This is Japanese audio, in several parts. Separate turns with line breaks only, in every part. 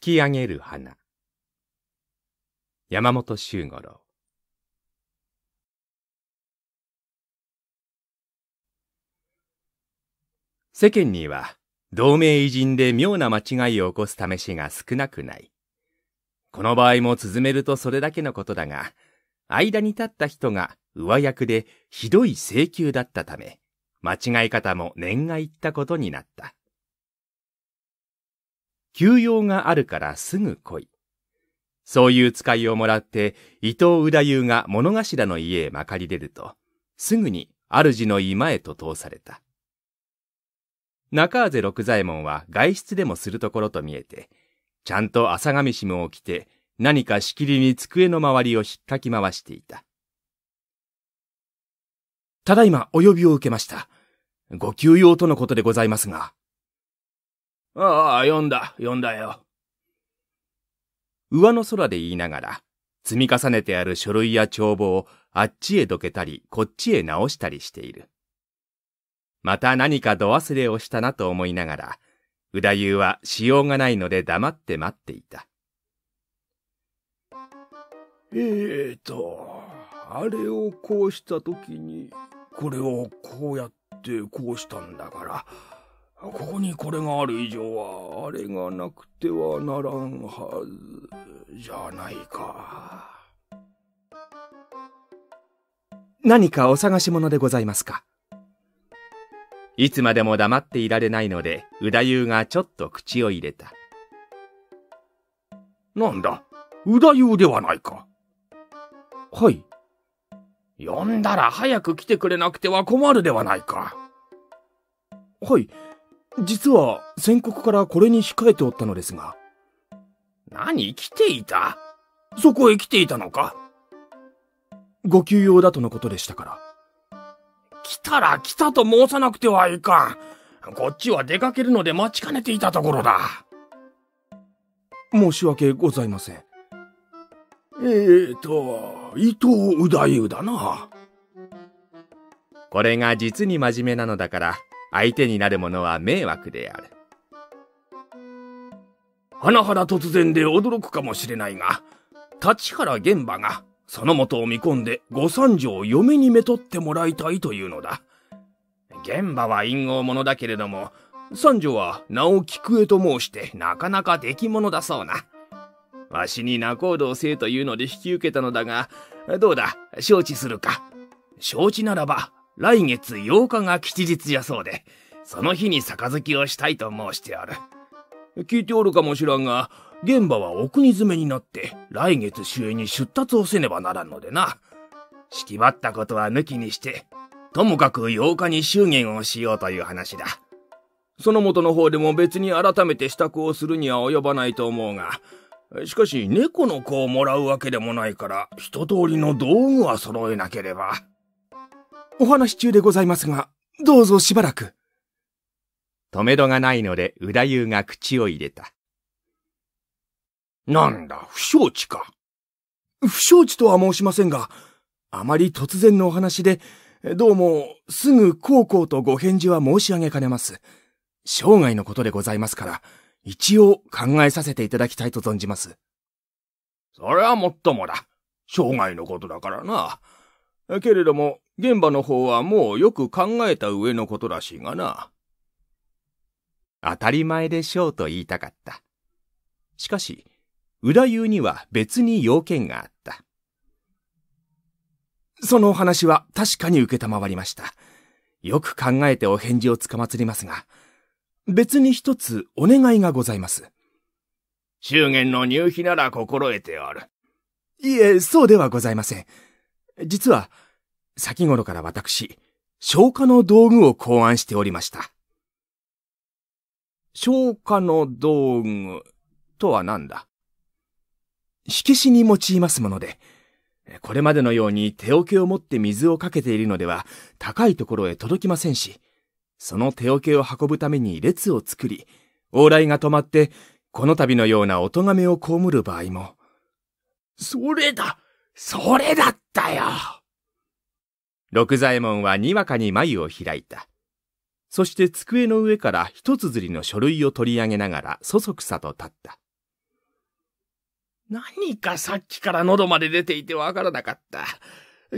き上げる花。山本周五郎。世間には、同盟偉人で妙な間違いを起こす試しが少なくない。この場合も続めるとそれだけのことだが、間に立った人が上役でひどい請求だったため、間違い方も念がいったことになった。休養があるからすぐ来い。そういう使いをもらって、伊藤宇太が物頭の家へまかり出ると、すぐに主の居間へと通された。中畔六左衛門は外出でもするところと見えて、ちゃんと朝上しもを着て、何かしきりに机の周りをひっかき回していた。ただいまお呼びを受けました。ご休養とのことでございますが。ああ、読んだ、読んだよ。上の空で言いながら、積み重ねてある書類や帳簿をあっちへどけたり、こっちへ直したりしている。また何か度忘れをしたなと思いながら、宇ゆうはしようがないので黙って待っていた。
えーと、あれをこうしたときに、これをこうやってこうしたんだから、ここにこれがある以上は、あれがなくてはならんはずじゃないか。
何かお探し物でございますかいつまでも黙っていられないので、宇田優がちょっと口を入れた。なんだ、宇田優では
ないか。はい。呼んだら早く来てくれなくては困るではないか。
はい。実は宣告からこれに控えておったのですが。何来ていたそ
こへ来ていたのか
ご休養だとのことでしたから。
来たら来たと申さなくてはいかん。こっちは出かけるので待ちかねていたところだ。
申し訳ございません。
えーと、
伊藤うだゆだな。これが実に真面目なのだから、相手になる者は迷惑である。はなは突然で驚くかもしれないが、立原玄馬が、その元を見込んで御三条を嫁にめとってもらいたいというのだ。玄馬は陰謀者だけれども、三女は名を菊江と申してなかなか出来者だそうな。わしに仲人をせえというので引き受けたのだが、どうだ、承知するか。承知ならば、来月8日が吉日やそうで、その日に杯をしたいと申しておる。
聞いておるかもしらんが、現場はお国詰めになって、来月
演に出立をせねばならんのでな。しきばったことは抜きにして、ともかく8日に祝言をしようという話だ。その元の方でも別に改めて支度をするには及ばないと思うが、しかし猫の子をもらうわ
けでもないから、一通りの道具は揃えなければ。お話中でございますが、どうぞしばらく。
止めどがないので、裏湯が口を入れた。なんだ、不祥事か。不祥事とは申しませんが、あまり突然のお話で、どうも、すぐこうこうとご返事は申し上げかねます。生涯のことでございますから、一応考えさせていただきたいと存じます。それはもっともだ。生涯のことだからな。けれども、現場の方はもうよく考えた上のことらしいがな。当たり前でしょうと言いたかった。しかし、裏言うには別に要件があった。そのお話は確かに受けたまわりました。よく考えてお返事をつかまつりますが、別に一つお願いがございます。祝言の入費なら心得ておる。いえ、そうではございません。実は、先頃から私、消火の道具を考案しておりました。消火の道具とは何だ引き死に用いますもので、これまでのように手桶を持って水をかけているのでは高いところへ届きませんし、その手桶を運ぶために列を作り、往来が止まって、この度のようなお咎めを被る場合も。そ
れだそれだったよ
六左衛門はにわかに眉を開いた。そして机の上から一つずりの書類を取り上げながらそそくさと立った。
何かさっきから喉まで出ていてわからなかった。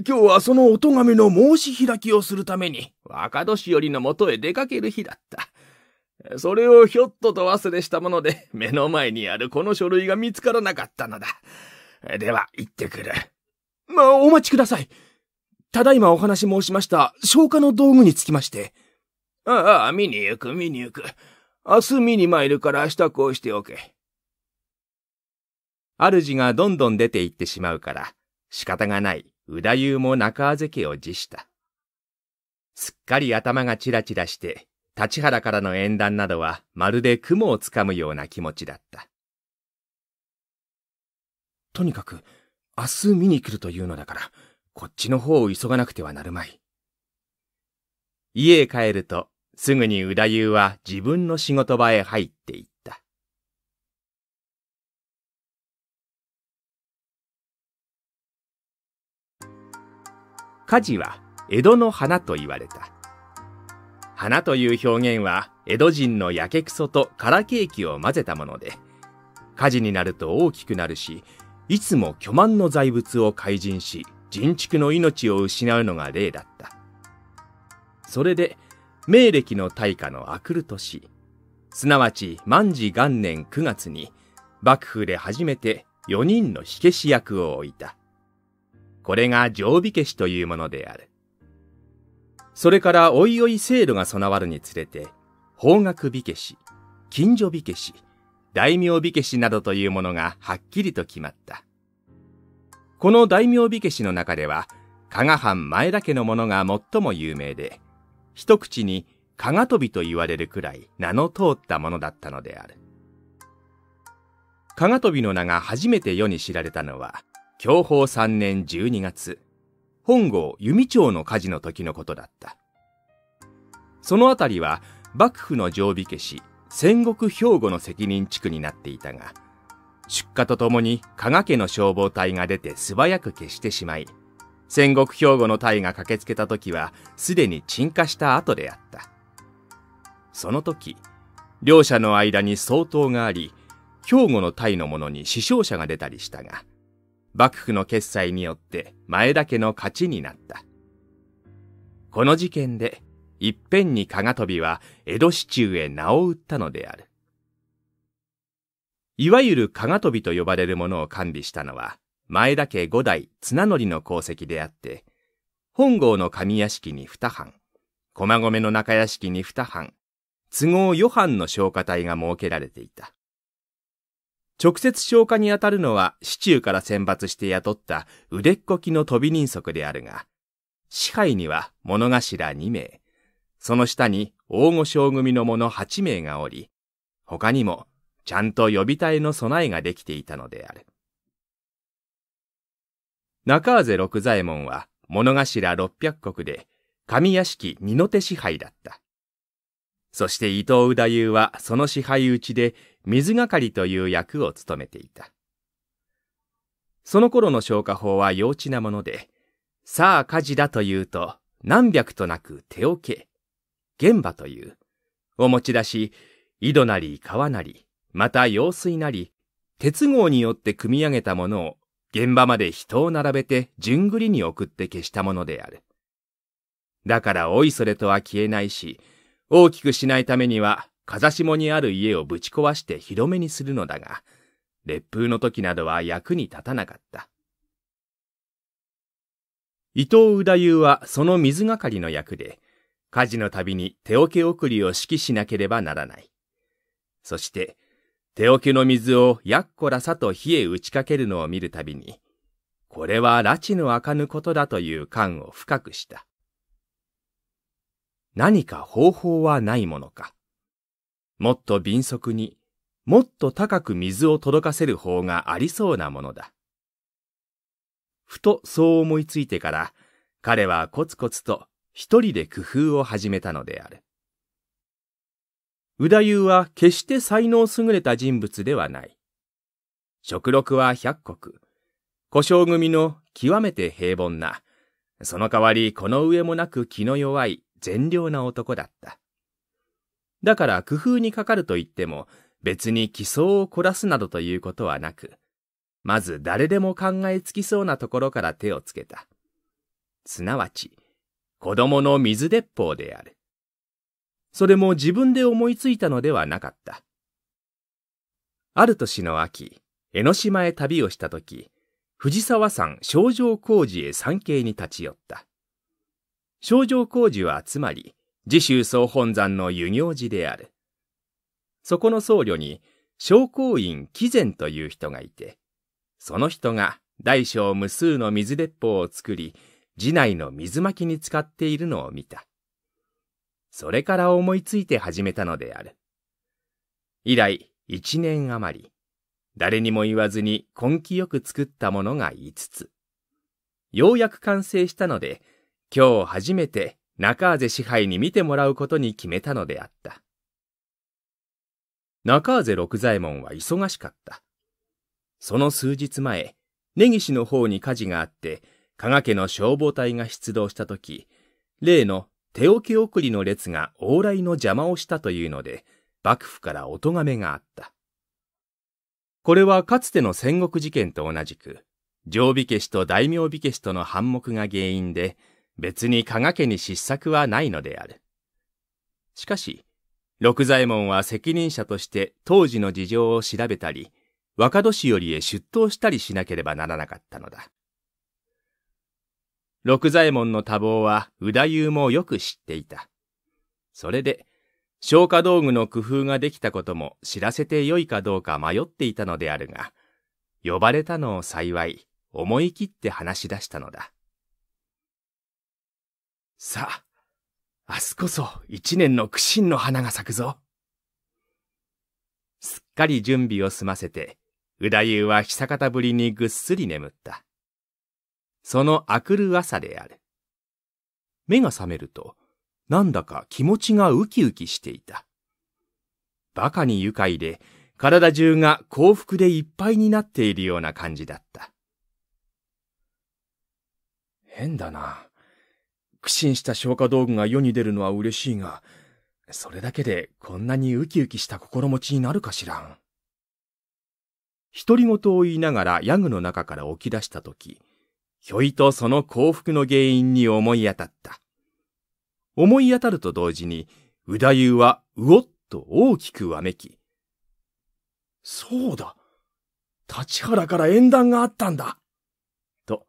今日はそのお咎めの申し開きをするために若年寄りのもとへ出かける日だった。それをひょっとと忘れしたもので目の前にあるこの書類が見つからなかったのだ。では行ってくる。
まあ、お待ちください。ただいまお話申しました消火の道具につきまして。
ああ、見に行く、見に行く。明日見に参るから明日こうしておけ。主がどんどん出て行ってしまうから、仕方がない、うだゆうも中あぜ家を辞した。すっかり頭がチラチラして、立原からの縁談などはまるで雲をつかむような気持ちだった。とにかく、明日見に来るというのだから、こっちの方を急がなくてはなるまい。家へ帰ると、すぐに宇ゆうは自分の仕事場へ入っていった。家事は江戸の花と言われた。花という表現は江戸人のやけくそと空ケーキを混ぜたもので、火事になると大きくなるし、いつも巨万の財物を改人し、人畜の命を失うのが例だった。それで、明暦の大火の明くる年、すなわち万事元年9月に、幕府で初めて4人の火消し役を置いた。これが常備消しというものである。それからおいおい制度が備わるにつれて、方角火消し、近所火消し、大名火消しなどというものがはっきりと決まった。この大名火消しの中では、加賀藩前田家のものが最も有名で、一口に加賀飛びと言われるくらい名の通ったものだったのである。加賀飛びの名が初めて世に知られたのは、享保3年12月、本郷弓町の火事の時のことだった。そのあたりは幕府の常備消し、戦国兵庫の責任地区になっていたが、出火とともに加賀家の消防隊が出て素早く消してしまい、戦国兵庫の隊が駆けつけた時はすでに鎮火した後であった。その時、両者の間に相当があり、兵庫の隊の者に死傷者が出たりしたが、幕府の決裁によって前田家の勝ちになった。この事件で、いっぺんに加賀飛びは江戸市中へ名を売ったのである。いわゆる加賀飛びと呼ばれるものを完備したのは、前田家五代綱則の功績であって、本郷の上屋敷に二藩、駒込の中屋敷に二藩、都合四藩の消化隊が設けられていた。直接消化にあたるのは市中から選抜して雇った腕っこきの飛び人足であるが、支配には物頭二名、その下に大御将組の者八名がおり、他にもちゃんと予備隊の備えができていたのである。中畔六左衛門は物頭六百国で上屋敷二の手支配だった。そして伊藤宇太夫はその支配打ちで水がかりという役を務めていた。その頃の消化法は幼稚なもので、さあ火事だというと何百となく手をけ、現場という、を持ち出し、井戸なり川なり、また用水なり、鉄号によって組み上げたものを現場まで人を並べて順繰りに送って消したものである。だからおいそれとは消えないし、大きくしないためには風下にある家をぶち壊して広めにするのだが、烈風の時などは役に立たなかった。伊藤宇太夫はその水がかりの役で、火事のたびに手桶送りを指揮しなければならない。そして、手桶の水をやっこらさと火へ打ちかけるのを見るたびに、これは拉致のあかぬことだという感を深くした。何か方法はないものか。もっと敏速に、もっと高く水を届かせる方がありそうなものだ。ふとそう思いついてから、彼はコツコツと一人で工夫を始めたのである。宇田優は決して才能優れた人物ではない。食録は百国。故障組の極めて平凡な、その代わりこの上もなく気の弱い善良な男だった。だから工夫にかかると言っても別に奇想を凝らすなどということはなく、まず誰でも考えつきそうなところから手をつけた。すなわち、子供の水鉄砲である。それも自分で思いついたのではなかった。ある年の秋、江ノ島へ旅をしたとき、藤沢山少状工事へ参詣に立ち寄った。少状工事はつまり、自州総本山の遊行寺である。そこの僧侶に、商工院貴善という人がいて、その人が大小無数の水鉄砲を作り、寺内の水巻きに使っているのを見た。それから思いついて始めたのである。以来、一年余り、誰にも言わずに根気よく作ったものが五つ。ようやく完成したので、今日初めて中畔支配に見てもらうことに決めたのであった。中畔六左衛門は忙しかった。その数日前、根岸の方に火事があって、加賀家の消防隊が出動したとき、例の手桶送りの列が往来の邪魔をしたというので、幕府からお咎めがあった。これはかつての戦国事件と同じく、常備消しと大名火消しとの反目が原因で、別に加賀家に失策はないのである。しかし、六左衛門は責任者として当時の事情を調べたり、若年寄りへ出頭したりしなければならなかったのだ。六左衛門の多忙は宇ゆうもよく知っていた。それで、消火道具の工夫ができたことも知らせてよいかどうか迷っていたのであるが、呼ばれたのを幸い、思い切って話し出したのだ。さあ、明日こそ一年の苦心の花が咲くぞ。すっかり準備を済ませて、宇ゆうは久方ぶりにぐっすり眠った。その明くる朝である。目が覚めると、なんだか気持ちがウキウキしていた。バカに愉快で、体中が幸福でいっぱいになっているような感じだった。変だな。苦心した消化道具が世に出るのは嬉しいが、それだけでこんなにウキウキした心持ちになるかしらん。独り言を言いながらヤグの中から起き出したとき、ひょいとその幸福の原因に思い当たった。思い当たると同時に、宇ゆうはうおっと大きくわめき。
そうだ立原から縁談があったんだ
と、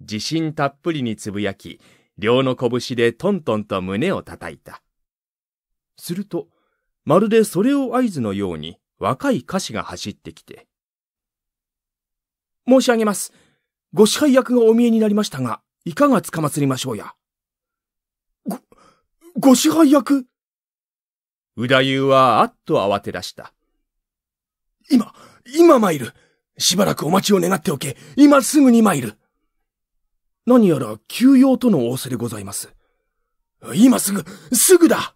自信たっぷりにつぶやき、両の拳でトントンと胸を叩いた。すると、まるでそれを合図のように若い歌詞が走ってきて。申し上げます。ご支配役がお見えになりましたが、いかがつかまつりましょうや。ご、
ご支配役
宇田優はあっと慌て出した。
今、今参る。しばらくお待ちを願っておけ。今すぐに参る。何やら休養との仰せでございます。今すぐ、すぐだ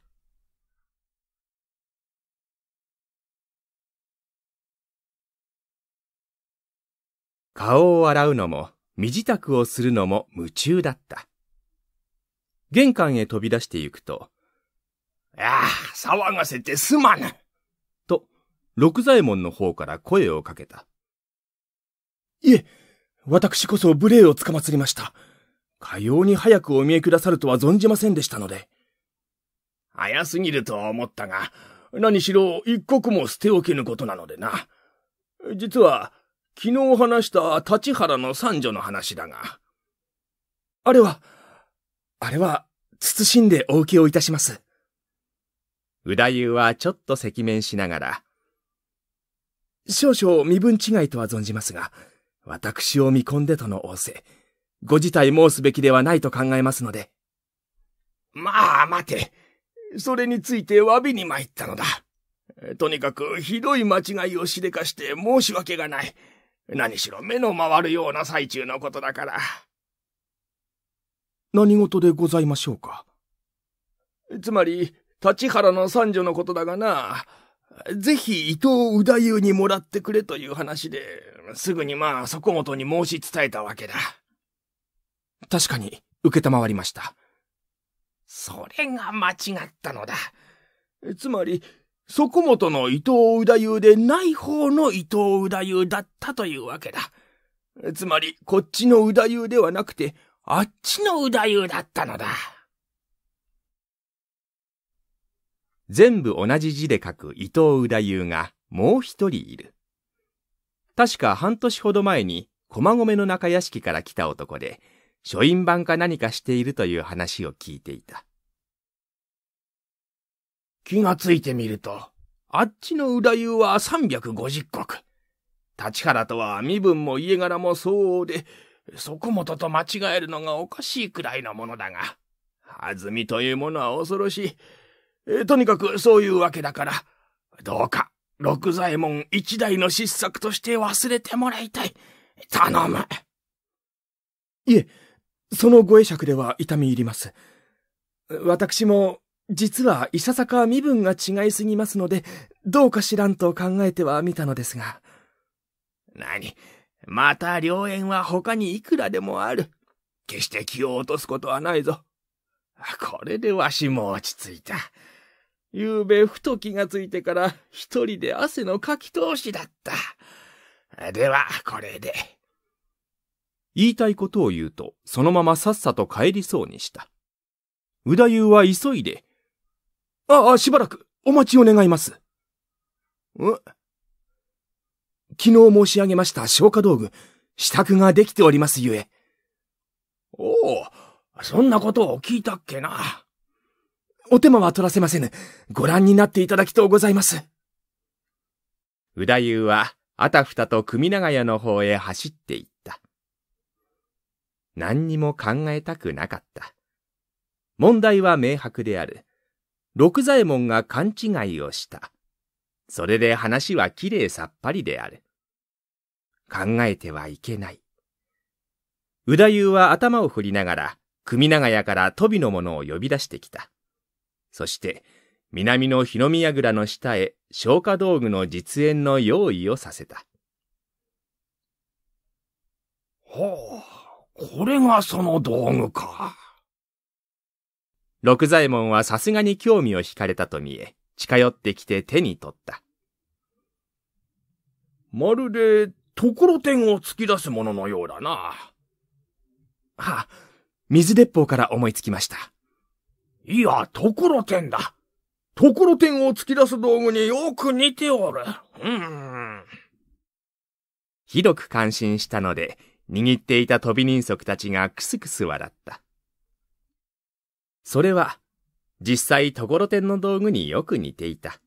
顔を洗うのも、身支度をするのも夢中だった。玄関へ飛び出して行くと、ああ、騒がせてすまぬと、六左衛門の方から声をかけた。いえ、私こそ無礼をつかまつりました。かように早くお見えくださるとは存じませんでしたので。
早すぎるとは思ったが、何しろ一刻も捨ておけぬことなのでな。実は、昨日話した立原の三女
の話だが。
あれは、あれは、慎んで
お受けをいたします。宇田うはちょっと赤面しながら、少々身分違いとは存じますが、私を見込んでとの仰せ、ご自体申すべきではないと考えますので。
まあ、待て。それについて詫びに参ったのだ。とにかくひどい間違いをしでかして申し訳がない。何しろ目の回るような最中のことだから。
何事でございましょうか
つまり、立原の三女のことだがな、ぜひ伊藤宇太夫にもらってくれという話で、すぐにまあ、そこもとに申し伝えたわけだ。
確かに、受けたまわりました。
それが間違ったのだ。つまり、そこもとの伊藤宇太夫でない方の伊藤宇太夫だったというわけだ。つまり、こっちの宇太夫ではなくて、あっちの宇太夫だったのだ。
全部同じ字で書く伊藤宇太夫がもう一人いる。確か半年ほど前に駒込の中屋敷から来た男で、書院版か何かしているという話を聞いていた。
気がついてみると、あっちの裏湯は350石。立原とは身分も家柄も相応で、そこもとと間違えるのがおかしいくらいのものだが、弾みというものは恐ろしい。とにかくそういうわけだから、どうか、六左衛門一代の失策として忘れてもらいたい。頼む。
いえ、そのご会釈では痛み入ります。私も実はいささか身分が違いすぎますので、どうか知らんと考えてはみたのですが。
何また良縁は他にいくらでもある。決して気を落とすことはないぞ。これでわ
しも落ち着いた。
ゆうべふと気がついてから一人で汗のかき通しだった。では、これで。
言いたいことを言うと、そのままさっさと帰りそうにした。宇田優は急いでああ、しばらく、お待ちを願います。ん昨日申し上げました消火道具、支度ができており
ますゆえ。おお、そんなことを聞いたっけな。
お手間は取らせませぬ。ご覧になっていただきとうございます。宇ゆうは、あたふたと組長屋の方へ走っていった。何にも考えたくなかった。問題は明白である。六左衛門が勘違いをした。それで話はきれいさっぱりである。考えてはいけない。宇田優は頭を振りながら、組長屋から飛びの者を呼び出してきた。そして、南の日の宮倉の下へ消火道具の実演の用意をさせた。
ほう、これがその道具か。
六左衛門はさすがに興味を惹かれたと見え、近寄ってきて手に取った。
まるで、ところてんを突き出すもののようだな。
は水鉄砲から思いつきました。いや、とこ
ろてんだ。ところてんを突き出す道具によく似ておる。うん。
ひどく感心したので、握っていた飛び人足たちがくすくす笑った。それは、実際ところてんの道具によく似ていた。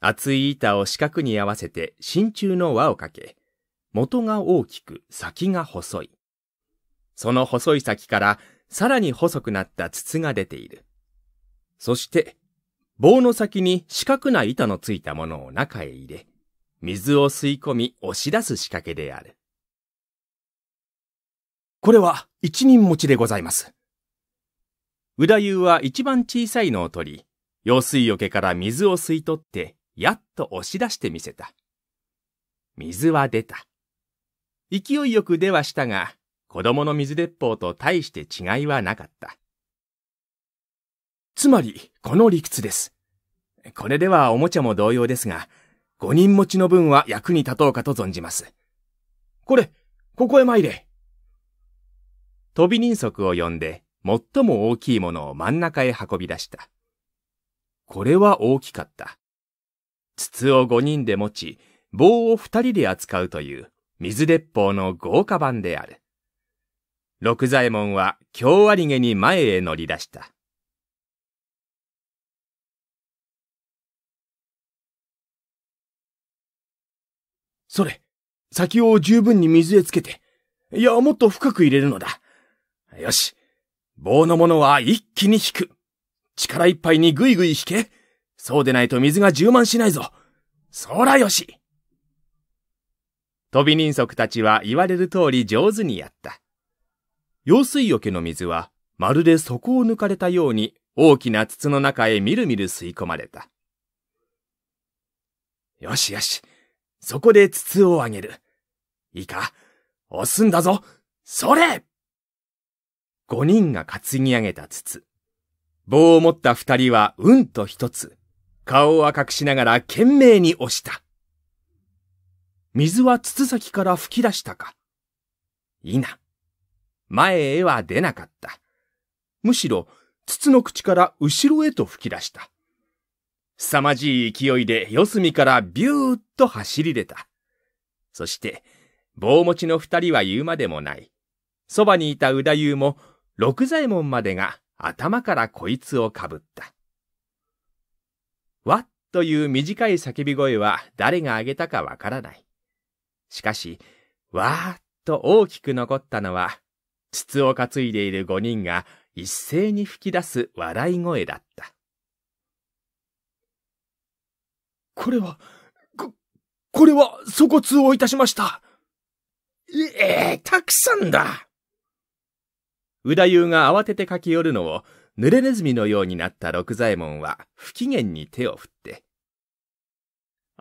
厚い板を四角に合わせて真鍮の輪をかけ、元が大きく先が細い。その細い先からさらに細くなった筒が出ている。そして、棒の先に四角な板のついたものを中へ入れ、水を吸い込み押し出す仕掛けである。これは一人持ちでございます。宇田優は一番小さいのを取り、用水桶から水を吸い取って、やっと押し出してみせた。水は出た。勢いよく出はしたが、子供の水鉄砲と大して違いはなかった。つまり、この理屈です。これではおもちゃも同様ですが、五人持ちの分は役に立とうかと存じます。これ、ここへ参れ。飛び人足を呼んで、最も大きいものを真ん中へ運び出した。これは大きかった。筒を五人で持ち、棒を二人で扱うという水鉄砲の豪華版である。六左衛門は京ありげに前へ乗り出した。
それ、先を十分に水へつけて、い
や、もっと深く入れるのだ。よし、棒のものは一気に引く。力いっぱいにぐいぐい引け。そうでないと水が充満しないぞ。そらよし。飛び人足たちは言われる通り上手にやった。用水桶の水はまるで底を抜かれたように大きな筒の中へみるみる吸い込まれた。よしよし。そこで筒をあげる。いいか押すんだぞ。それ五人が担ぎ上げた筒。棒を持った二人はうんと一つ、顔を赤くしながら懸命に押した。水は筒先から吹き出したか。いな。前へは出なかった。むしろ、筒の口から後ろへと吹き出した。凄まじい勢いで四隅からビューッと走り出た。そして、棒持ちの二人は言うまでもない。そばにいたうだゆうも六左衛門までが頭からこいつをかぶった。わっという短い叫び声は誰があげたかわからない。しかし、わーっと大きく残ったのは、筒を担いでいる五人が一斉に吹き出す笑い声だった。これは、こ、これは、粗骨をいたしました。ええー、たくさんだ。宇田優が慌てて駆け寄るのを、濡れネズミのようになった六左衛門は不機嫌に手を振って。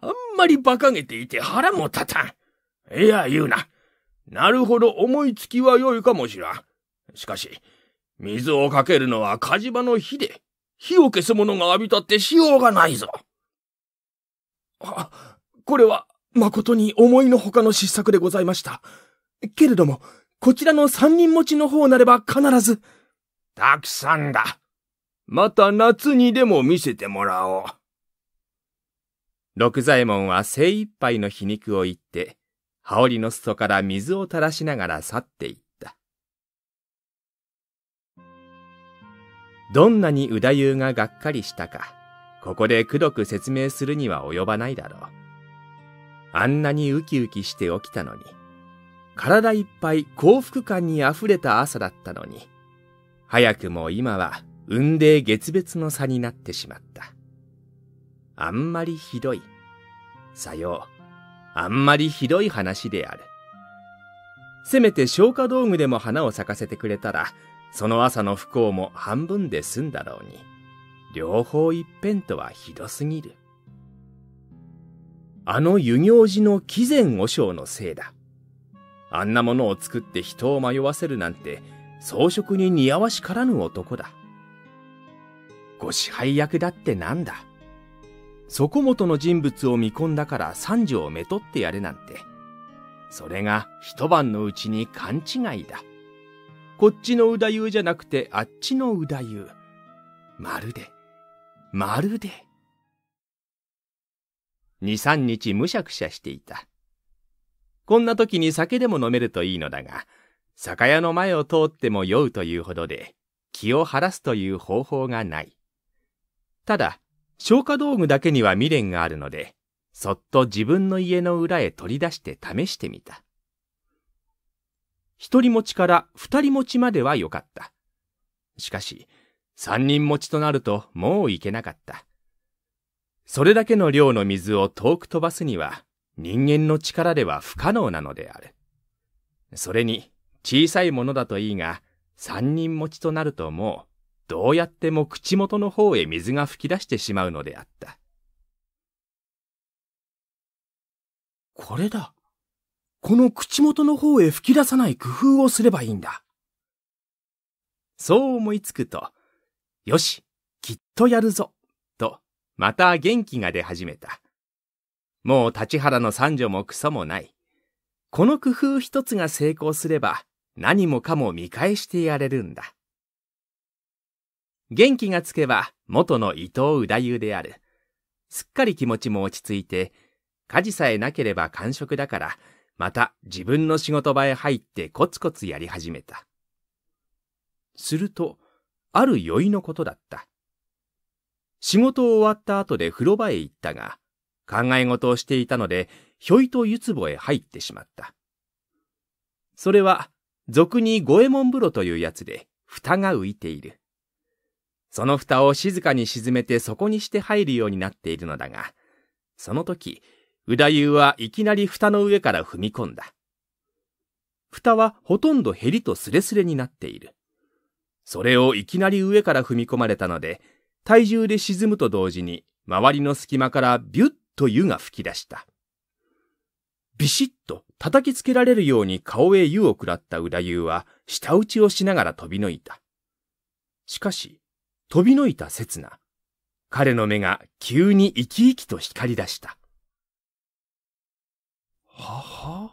あん
まり馬鹿げていて腹も立たん。いや、言うな。なるほど思いつきは良いかもしらん。しかし、水をかけるのは火事場の火で、火を消す者が浴びたってしようがないぞ。あ、これは、誠に思いのほかの失策でございました。けれども、こちらの三人持ちの方なれば必ず。たくさんだ。
また夏にでも見せてもらおう。六左衛門は精一杯の皮肉を言って、羽織の裾から水を垂らしながら去っていった。どんなに宇ゆうががっかりしたか、ここでくどく説明するには及ばないだろう。あんなにウキウキして起きたのに。体いっぱい幸福感にあふれた朝だったのに、早くも今は雲泥月別の差になってしまった。あんまりひどい。さよう。あんまりひどい話である。せめて消化道具でも花を咲かせてくれたら、その朝の不幸も半分で済んだろうに。両方一辺とはひどすぎる。あの遊行寺の貴善和尚のせいだ。あんなものを作って人を迷わせるなんて、装飾に似合わしからぬ男だ。ご支配役だってなんだ。そこもとの人物を見込んだから三女をめとってやれなんて。それが一晩のうちに勘違いだ。こっちのうだゆうじゃなくてあっちのうだゆう。まるで、まるで。二三日むしゃくしゃしていた。こんな時に酒でも飲めるといいのだが、酒屋の前を通っても酔うというほどで、気を晴らすという方法がない。ただ、消化道具だけには未練があるので、そっと自分の家の裏へ取り出して試してみた。一人持ちから二人持ちまではよかった。しかし、三人持ちとなるともういけなかった。それだけの量の水を遠く飛ばすには人間の力では不可能なのである。それに、小さいものだといいが、三人持ちとなるともう、どうやっても口元の方へ水が噴き出してしまうのであった。
これだ。この口元の方へ吹き出さない工
夫をすればいいんだ。そう思いつくと、よし、きっとやるぞ、と、また元気が出始めた。もう立原の三女もクソもない。この工夫一つが成功すれば、何もかも見返してやれるんだ。元気がつけば元の伊藤宇太夫である。すっかり気持ちも落ち着いて、家事さえなければ完食だから、また自分の仕事場へ入ってコツコツやり始めた。すると、ある酔いのことだった。仕事を終わった後で風呂場へ行ったが、考え事をしていたので、ひょいと湯壺へ入ってしまった。それは、俗に五右衛門風呂というやつで、蓋が浮いている。その蓋を静かに沈めてそこにして入るようになっているのだが、その時、宇ゆうはいきなり蓋の上から踏み込んだ。蓋はほとんどへりとすれすれになっている。それをいきなり上から踏み込まれたので、体重で沈むと同時に、周りの隙間からビュッと湯が吹き出した。ビシッと叩きつけられるように顔へ湯を食らった裏湯は、舌打ちをしながら飛びのいた。しかし、飛びのいた刹那、彼の目が急に生き生きと光り出した。はは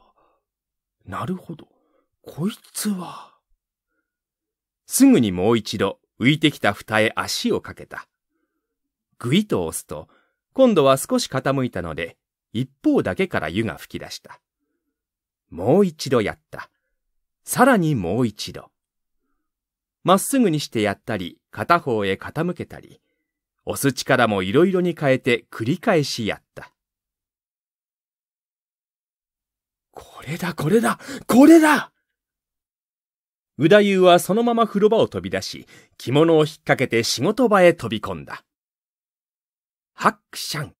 なるほど。こいつは。すぐにもう一度浮いてきた蓋へ足をかけた。ぐいと押すと今度は少し傾いたので、一方だけから湯が吹き出した。もう一度やった。さらにもう一度。まっすぐにしてやったり、片方へ傾けたり、押す力もいろいろに変えて繰り返しやった。これだ、これだ、これだうだゆうはそのまま風呂場を飛び出し、着物を引っ掛けて仕事場へ飛び込んだ。ハクシャン、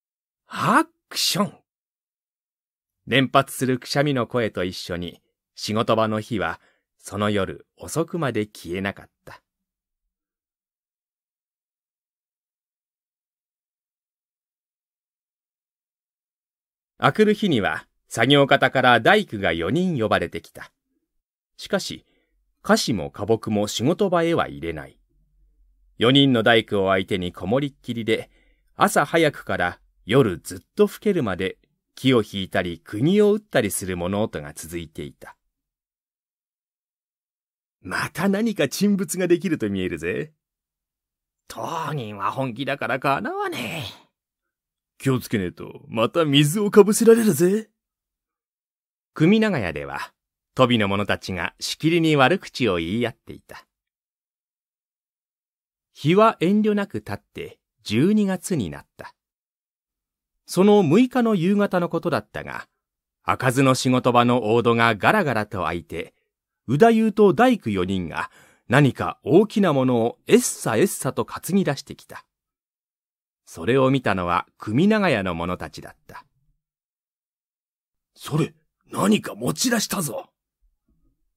ハクション。連発するくしゃみの声と一緒に、仕事場の火は、その夜遅くまで消えなかった。明くる日には、作業方から大工が4人呼ばれてきた。しかし、菓子も花木も仕事場へは入れない。4人の大工を相手にこもりっきりで、朝早くから夜ずっと吹けるまで木を引いたり釘を打ったりする物音が続いていた。また何か沈没ができると見えるぜ。当人は本気だからかなわねえ。気をつけねえと、また水をかぶせられるぜ。組長屋では、飛びの者たちがしきりに悪口を言い合っていた。日は遠慮なく立って、12月になった。その6日の夕方のことだったが、開かずの仕事場の大戸がガラガラと開いて、宇田優と大工4人が何か大きなものをえっさえっさと担ぎ出してきた。それを見たのは組長屋の者たちだった。
それ、何か持ち出したぞ。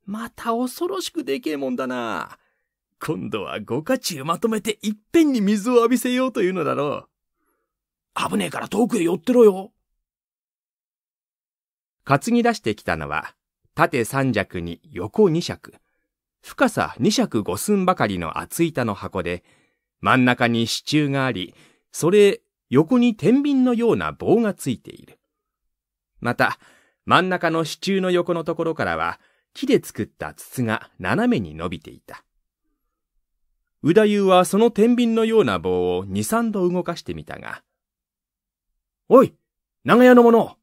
また恐ろしくでけえもんだな。今度は五家中まとめていっぺんに水を浴びせようというのだろう。危ねえから遠くへ寄ってろよ。
担ぎ出してきたのは、縦三尺に横二尺、深さ二尺五寸ばかりの厚板の箱で、真ん中に支柱があり、それ横に天秤のような棒がついている。また、真ん中の支柱の横のところからは、木で作った筒が斜めに伸びていた。宇田優はその天秤のような棒を二三度動かしてみたが、おい長屋の者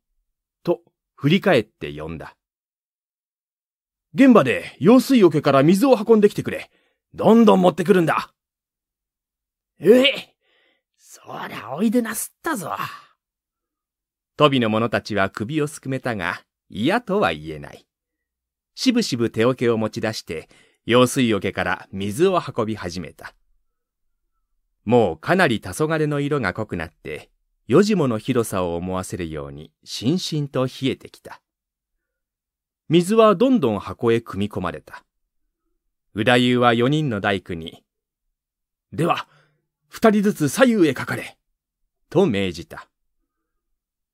と振り返って呼んだ。現場で用水桶から水を運んできてくれ。どんどん持ってくるんだ。
ええそりゃおいでなすったぞ。
飛びの者たちは首をすくめたが、嫌とは言えない。しぶしぶ手桶を持ち出して、用水桶から水を運び始めた。もうかなり黄昏の色が濃くなって、四時もの広さを思わせるようにしんしんと冷えてきた。水はどんどん箱へ組み込まれた。裏湯は四人の大工に、では、二人ずつ左右へかかれ、と命じた。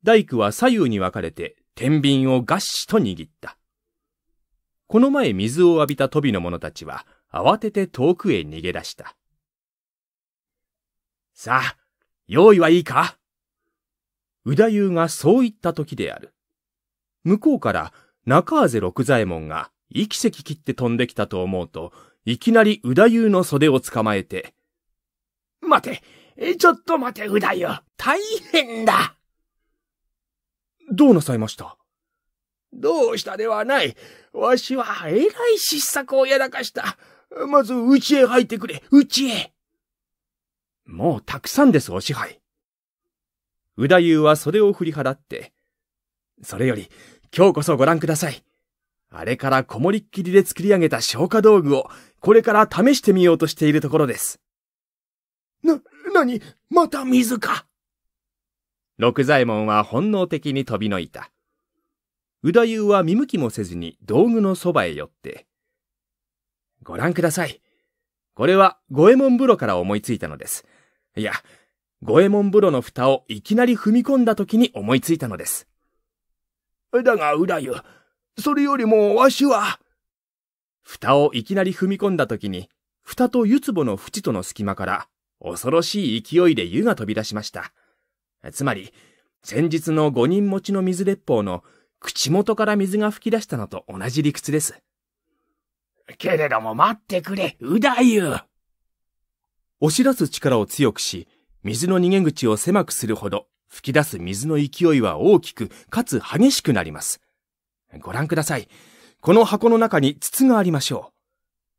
大工は左右に分かれて天秤をガッシと握った。この前水を浴びたトビの者たちは、慌てて遠くへ逃げ出した。さあ、用意はいいか宇ゆうがそう言った時である。向こうから中畔六左衛門が息石切って飛んできたと思うと、いきなり宇ゆうの袖を捕まえて、
待てちょっと待て、宇ゆう。大変だ
どうなさいました
どうしたではない。わしはえらい失策をやらかした。まず、うちへ入ってくれ、うちへ。
もうたくさんです、お支配。だ田うはそれを振り払って、それより、今日こそご覧ください。あれからこもりっきりで作り上げた消化道具を、これから試してみようとしているところです。
な、なに、また水か。
六左衛門は本能的に飛びのいた。宇田うは見向きもせずに道具のそばへ寄って、ご覧ください。これは五右衛門風呂から思いついたのです。いや、五右衛門風呂の蓋をいきなり踏み込んだ時に思いついたのです。
だが、宇田う、それよりもわしは。
蓋をいきなり踏み込んだ時に、蓋と湯壺の縁との隙間から、恐ろしい勢いで湯が飛び出しました。つまり、先日の五人持ちの水鉄砲の口元から水が噴き出したのと同じ理屈です。けれども待ってくれ、うだゆ押し出す力を強くし、水の逃げ口を狭くするほど、吹き出す水の勢いは大きく、かつ激しくなります。ご覧ください。この箱の中に筒がありましょう。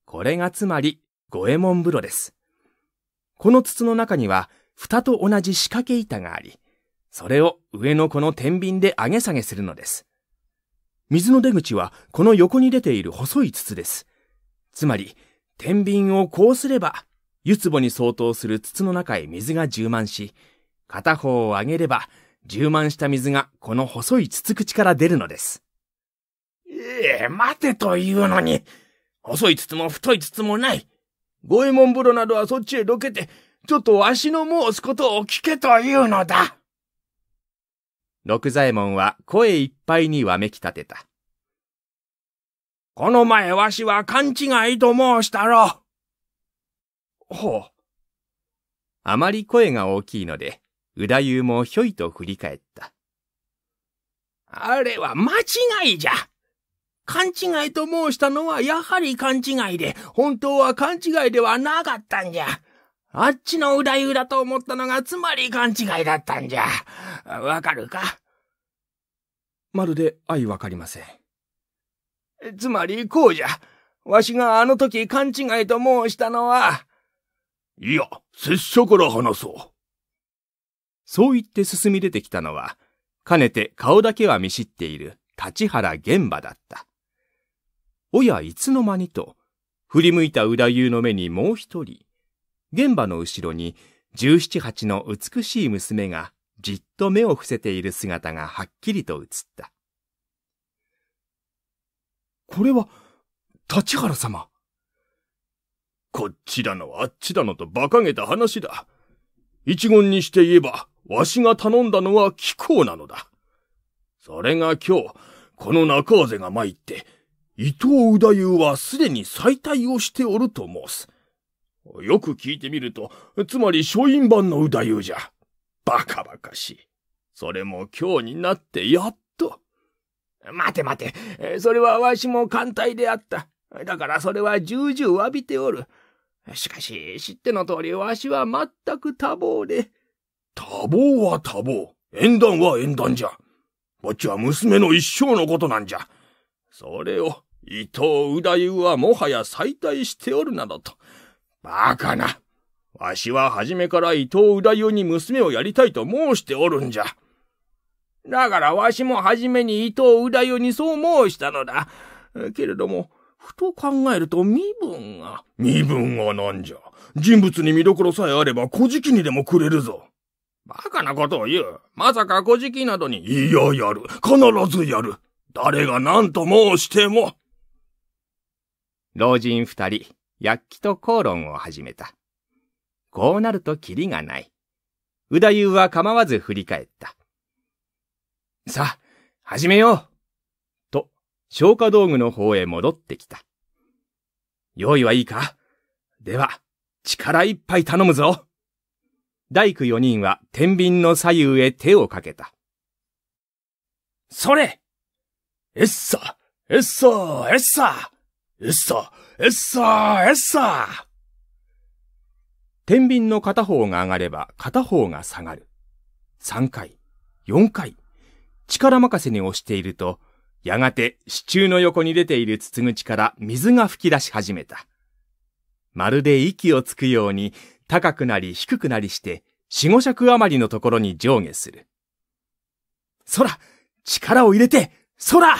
これがつまり、五右衛門風呂です。この筒の中には、蓋と同じ仕掛け板があり、それを上のこの天秤で上げ下げするのです。水の出口はこの横に出ている細い筒です。つまり、天秤をこうすれば、湯壺に相当する筒の中へ水が充満し、片方を上げれば、充満した水がこの細い筒口から出るのです。ええ、待てというのに、
細い筒も太い筒もない。五右衛門風呂などはそっちへどけて、ちょっとわしの申すことを聞けというのだ。
六左衛門は声いっぱいにわめき立てた。この前わ
しは勘違いと申したろ。
ほう。あまり声が大きいので、だゆうもひょいと振り返った。
あれは間違いじゃ。勘違いと申したのはやはり勘違いで、本当は勘違いではなかったんじゃ。あっちのうだゆだと思ったのが、つまり勘違いだったんじゃ。わかるか
まるで愛わかりません。
つまり、こうじゃ。
わしがあの時勘違いと申したのは。いや、拙者から話そう。そう言って進み出てきたのは、かねて顔だけは見知っている立原玄馬だった。おやいつの間にと、振り向いた裏湯の目にもう一人、現場の後ろに十七八の美しい娘がじっと目を伏せている姿がはっきりと映った。これは、立原様。こっちだのあっちだのと馬鹿げた話
だ。一言にして言えば、わしが頼んだのは貴公なのだ。それが今日、この中風が参って、伊藤宇太夫はすでに再退をしておると申す。よく聞いてみると、つまり書院版の歌うじゃ。バカバカしい。それも今日になって
やっと。
待て待て、それはわしも艦隊であった。だからそれは重々詫びておる。しかし、知っての通り、わしは全く多忙で。多忙は多忙。縁談は縁談じゃ。こっちは娘の一生のことなんじゃ。それを、伊藤宇太夫はもはや再退しておるなどと。バカな。わしは初めから伊藤浦代に娘をやりたいと申しておるんじゃ。だからわしも初めに伊藤浦代にそう申したのだ。けれども、ふと考えると身分が。身分がなんじゃ。人物に見どころさえあれば古事記にでもくれるぞ。バカなことを言う。まさか古事記などに。いや、
やる。必ずやる。誰が何と申しても。老人二人、薬器と口論を始めた。こうなるとキリがない。宇田優は構わず振り返った。さあ、始めようと、消火道具の方へ戻ってきた。用意はいいかでは、力いっぱい頼むぞ大工四人は天秤の左右へ手をかけた。それえっさえっさえっさえっさえっさー、えっさー天秤の片方が上がれば片方が下がる。3回、4回、力任せに押していると、やがて支柱の横に出ている筒口から水が噴き出し始めた。まるで息をつくように高くなり低くなりして、四五尺余りのところに上下する。空力を入れて空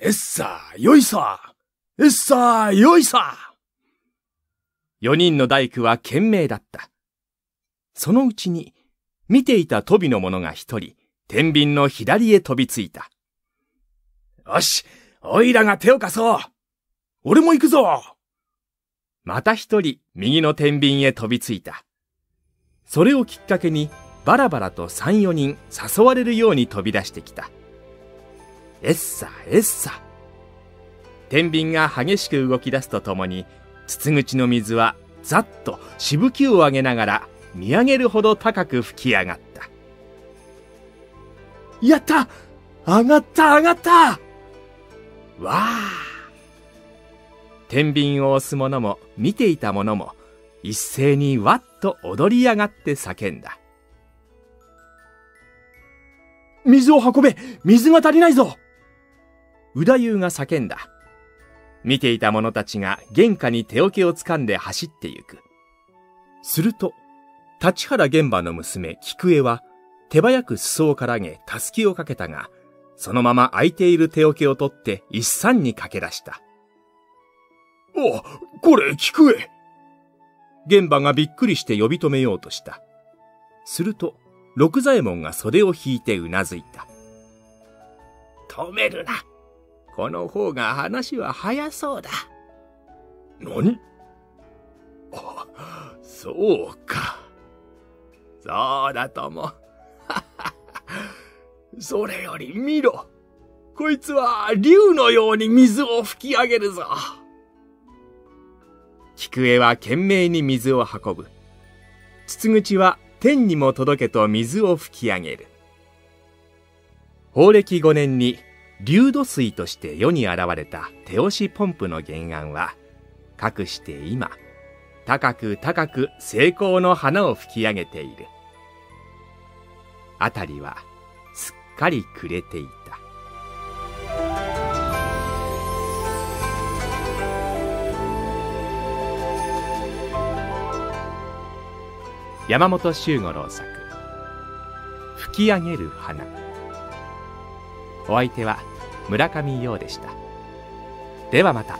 えっさよいさえっさーよいさ四人の大工は懸命だった。そのうちに、見ていた飛びの者が一人、天秤の左へ飛びついた。よし、おいらが手を貸そう俺も行くぞまた一人、右の天秤へ飛びついた。それをきっかけに、バラバラと三四人誘われるように飛び出してきた。えっさ、えっさ。天秤が激しく動き出すとともに筒口の水はざっとしぶきを上げながら見上げるほど高く吹き上がった
やった上がった上がったわ
あ天秤を押す者も見ていた者も一斉にわっと踊り上がって叫んだ水を運べ水が足りないぞ宇太夫が叫んだ見ていた者たちが玄関に手桶を掴んで走ってゆく。すると、立原玄馬の娘、菊江は、手早く裾をからげ、たすきをかけたが、そのまま空いている手桶を取って一山に駆け出した。あ、これ、菊江玄馬がびっくりして呼び止めようとした。すると、六左衛門が袖を引いてうなずいた。
止めるな
この方が話は早そうだ。何あ、そう
か。そうだとも。それより見ろ。こいつは竜のように水を吹き上げるぞ。
菊江は懸命に水を運ぶ。筒口は天にも届けと水を吹き上げる。法暦5年に流度水として世に現れた手押しポンプの原案は、かくして今、高く高く成功の花を吹き上げている。辺りはすっかり暮れていた。山本周五郎作「吹き上げる花」お相手は村上陽でしたではまた